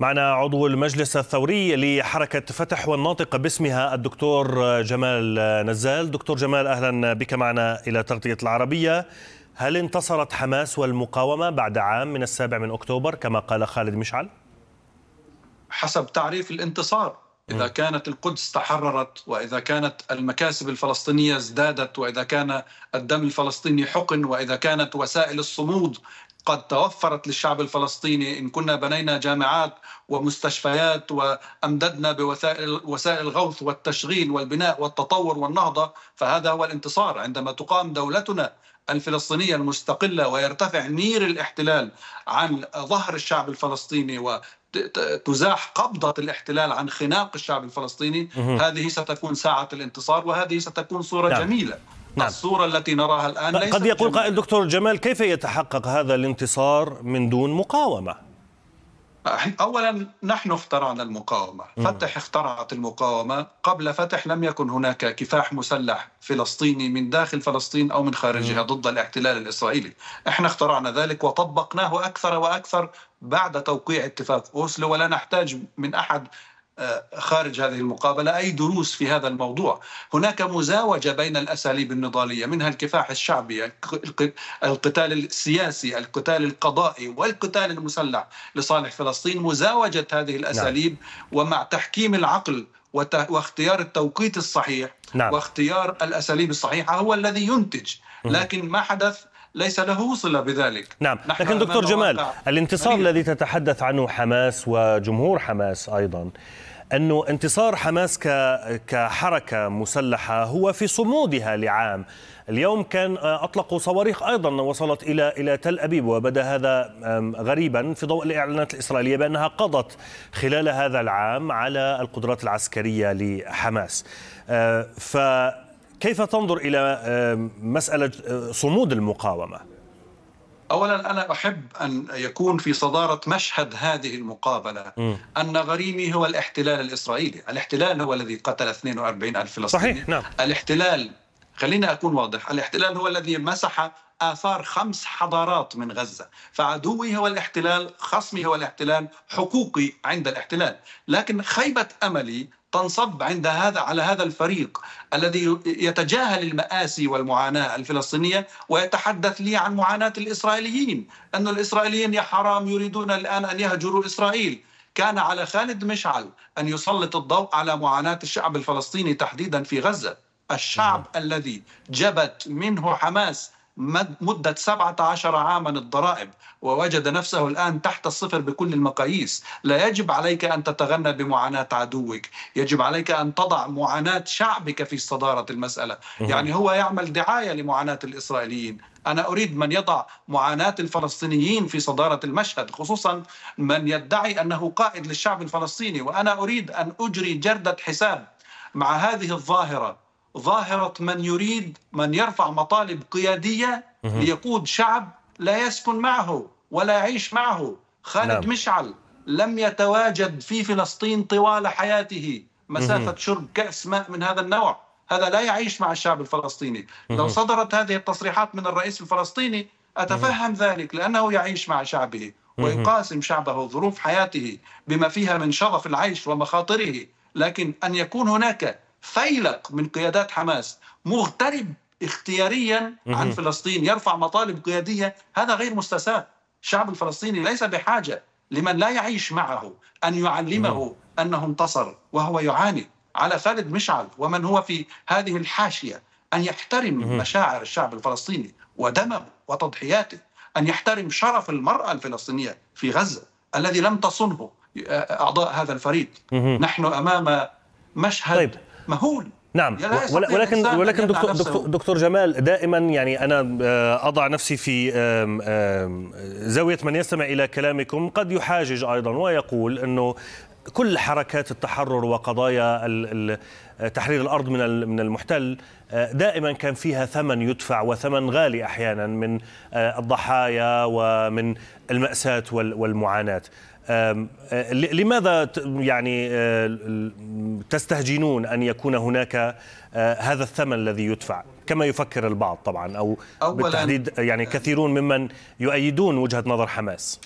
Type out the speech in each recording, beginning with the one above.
معنا عضو المجلس الثوري لحركة فتح والناطق باسمها الدكتور جمال نزال دكتور جمال أهلا بك معنا إلى تغطية العربية هل انتصرت حماس والمقاومة بعد عام من السابع من أكتوبر كما قال خالد مشعل؟ حسب تعريف الانتصار إذا كانت القدس تحررت وإذا كانت المكاسب الفلسطينية ازدادت وإذا كان الدم الفلسطيني حقن وإذا كانت وسائل الصمود قد توفرت للشعب الفلسطيني ان كنا بنينا جامعات ومستشفيات وامددنا بوسائل وسائل الغوث والتشغيل والبناء والتطور والنهضه فهذا هو الانتصار عندما تقام دولتنا الفلسطينيه المستقله ويرتفع نير الاحتلال عن ظهر الشعب الفلسطيني و تزاح قبضة الاحتلال عن خناق الشعب الفلسطيني هذه ستكون ساعة الانتصار وهذه ستكون صورة نعم. جميلة نعم. الصورة التي نراها الآن ليست قد يقول قائل دكتور جمال كيف يتحقق هذا الانتصار من دون مقاومة؟ اولا نحن اخترعنا المقاومه، فتح اخترعت المقاومه، قبل فتح لم يكن هناك كفاح مسلح فلسطيني من داخل فلسطين او من خارجها ضد الاحتلال الاسرائيلي، احنا اخترعنا ذلك وطبقناه اكثر واكثر بعد توقيع اتفاق اوسلو ولا نحتاج من احد آه، خارج هذه المقابله اي دروس في هذا الموضوع، هناك مزاوجه بين الاساليب النضاليه منها الكفاح الشعبي، القتال السياسي، القتال القضائي والقتال المسلح لصالح فلسطين، مزاوجه هذه نعم. الاساليب نعم. ومع تحكيم العقل واختيار التوقيت الصحيح نعم. واختيار الاساليب الصحيحه هو الذي ينتج، لكن ما حدث ليس له صلة بذلك نعم لكن دكتور جمال وقع. الانتصار الذي تتحدث عنه حماس وجمهور حماس أيضا أنه انتصار حماس كحركة مسلحة هو في صمودها لعام اليوم كان آه، أطلقوا صواريخ أيضا وصلت إلى إلى تل أبيب وبدا هذا غريبا في ضوء الإعلانات الإسرائيلية بأنها قضت خلال هذا العام على القدرات العسكرية لحماس آه، ف كيف تنظر إلى آه، مسألة آه، صمود المقاومة؟ اولا انا احب ان يكون في صداره مشهد هذه المقابله م. ان غريمي هو الاحتلال الاسرائيلي، الاحتلال هو الذي قتل 42 الف فلسطيني صحيح نعم الاحتلال خلينا اكون واضح، الاحتلال هو الذي مسح اثار خمس حضارات من غزه، فعدوي هو الاحتلال، خصمي هو الاحتلال، حقوقي عند الاحتلال، لكن خيبه املي تنصب عند هذا على هذا الفريق الذي يتجاهل المآسي والمعاناة الفلسطينية ويتحدث لي عن معاناة الإسرائيليين أن الإسرائيليين يا حرام يريدون الآن أن يهجروا إسرائيل كان على خالد مشعل أن يسلط الضوء على معاناة الشعب الفلسطيني تحديدا في غزة الشعب نعم. الذي جبت منه حماس مدة 17 عاما الضرائب ووجد نفسه الآن تحت الصفر بكل المقاييس لا يجب عليك أن تتغنى بمعاناة عدوك يجب عليك أن تضع معاناة شعبك في صدارة المسألة يعني هو يعمل دعاية لمعاناة الإسرائيليين أنا أريد من يضع معاناة الفلسطينيين في صدارة المشهد خصوصا من يدعي أنه قائد للشعب الفلسطيني وأنا أريد أن أجري جردة حساب مع هذه الظاهرة ظاهرة من يريد من يرفع مطالب قيادية ليقود شعب لا يسكن معه ولا يعيش معه خالد نعم. مشعل لم يتواجد في فلسطين طوال حياته مسافة شرب كأس ماء من هذا النوع هذا لا يعيش مع الشعب الفلسطيني لو صدرت هذه التصريحات من الرئيس الفلسطيني أتفهم ذلك لأنه يعيش مع شعبه ويقاسم شعبه ظروف حياته بما فيها من شرف العيش ومخاطره لكن أن يكون هناك فيلق من قيادات حماس مغترب اختياريا عن فلسطين يرفع مطالب قيادية هذا غير مستساغ الشعب الفلسطيني ليس بحاجة لمن لا يعيش معه أن يعلمه أنه انتصر وهو يعاني على خالد مشعل ومن هو في هذه الحاشية أن يحترم مشاعر الشعب الفلسطيني ودمه وتضحياته أن يحترم شرف المرأة الفلسطينية في غزة الذي لم تصنه آه، أعضاء هذا الفريق نحن أمام مشهد طيب. مهول نعم ولكن ولكن دكتور, دكتور دكتور جمال دائما يعني انا آه، اضع نفسي في زاويه من يستمع الى كلامكم قد يحاجج ايضا ويقول انه كل حركات التحرر وقضايا تحرير الارض من من المحتل آه، دائما كان فيها ثمن يدفع وثمن غالي احيانا من آه، الضحايا ومن الماساه والمعاناه آه، لماذا يعني تستهجنون ان يكون هناك هذا الثمن الذي يدفع كما يفكر البعض طبعا او بالتحديد يعني كثيرون ممن يؤيدون وجهه نظر حماس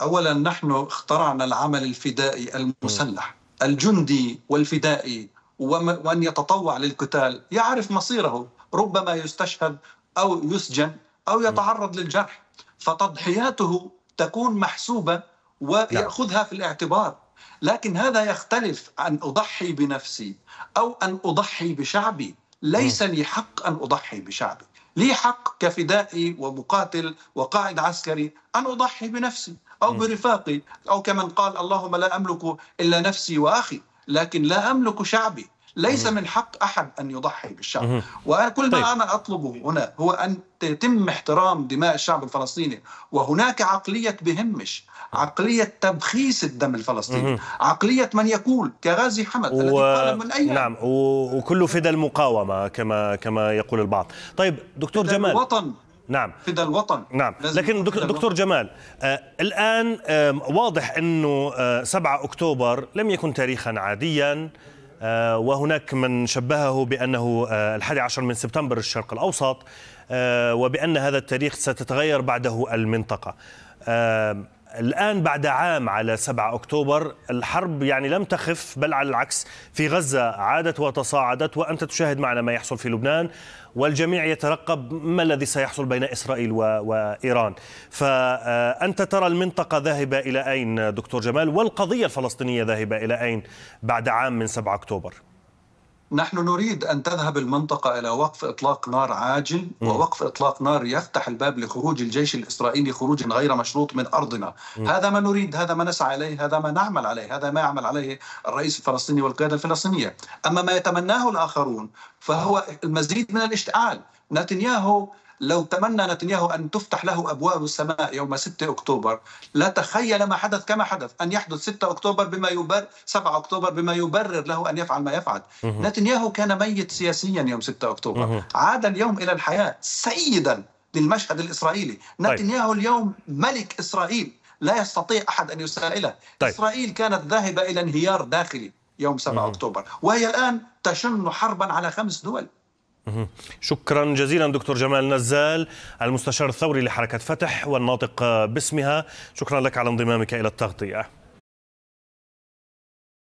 اولا نحن اخترعنا العمل الفدائي المسلح الجندي والفدائي ومن يتطوع للقتال يعرف مصيره ربما يستشهد او يسجن او يتعرض للجرح فتضحياته تكون محسوبه وياخذها في الاعتبار لكن هذا يختلف عن اضحي بنفسي او ان اضحي بشعبي ليس لي حق ان اضحي بشعبي لي حق كفدائي ومقاتل وقائد عسكري أن أضحي بنفسي أو برفاقي أو كمن قال اللهم لا أملك إلا نفسي وأخي لكن لا أملك شعبي ليس من حق أحد أن يضحي بالشعب وانا كل ما طيب. أنا أطلبه هنا هو أن يتم احترام دماء الشعب الفلسطيني وهناك عقلية بهمش عقلية تبخيس الدم الفلسطيني عقلية من يقول كغازي حمد و... الذي قال من أي نعم و... وكل فدى المقاومة كما كما يقول البعض طيب دكتور جمال الوطن نعم فدى الوطن نعم لكن دكتور الوطن. جمال آه الآن آه واضح أنه آه 7 أكتوبر لم يكن تاريخا عاديا آه، وهناك من شبهه بأنه آه، الحادي عشر من سبتمبر الشرق الأوسط آه، وبأن هذا التاريخ ستتغير بعده المنطقة الآن بعد عام على 7 أكتوبر الحرب يعني لم تخف بل على العكس في غزة عادت وتصاعدت وأنت تشاهد معنا ما يحصل في لبنان والجميع يترقب ما الذي سيحصل بين إسرائيل وإيران فأنت ترى المنطقة ذاهبة إلى أين دكتور جمال والقضية الفلسطينية ذاهبة إلى أين بعد عام من 7 أكتوبر نحن نريد أن تذهب المنطقة إلى وقف إطلاق نار عاجل ووقف إطلاق نار يفتح الباب لخروج الجيش الإسرائيلي خروج غير مشروط من أرضنا هذا ما نريد هذا ما نسعى إليه هذا ما نعمل عليه هذا ما يعمل عليه الرئيس الفلسطيني والقيادة الفلسطينية أما ما يتمناه الآخرون فهو المزيد من الاشتعال نتنياهو لو تمنى نتنياهو أن تفتح له أبواب السماء يوم 6 أكتوبر لا تخيل ما حدث كما حدث أن يحدث 6 أكتوبر بما يبرر 7 أكتوبر بما يبرر له أن يفعل ما يفعل نتنياهو كان ميت سياسيا يوم 6 أكتوبر عاد اليوم إلى الحياة سيدا للمشهد الإسرائيلي طيب. نتنياهو اليوم ملك إسرائيل لا يستطيع أحد أن يسائله طيب. إسرائيل كانت ذاهبة إلى انهيار داخلي يوم 7 أكتوبر وهي الآن تشن حربا على خمس دول شكرا جزيلا دكتور جمال نزال المستشار الثوري لحركة فتح والناطق باسمها شكرا لك على انضمامك إلى التغطية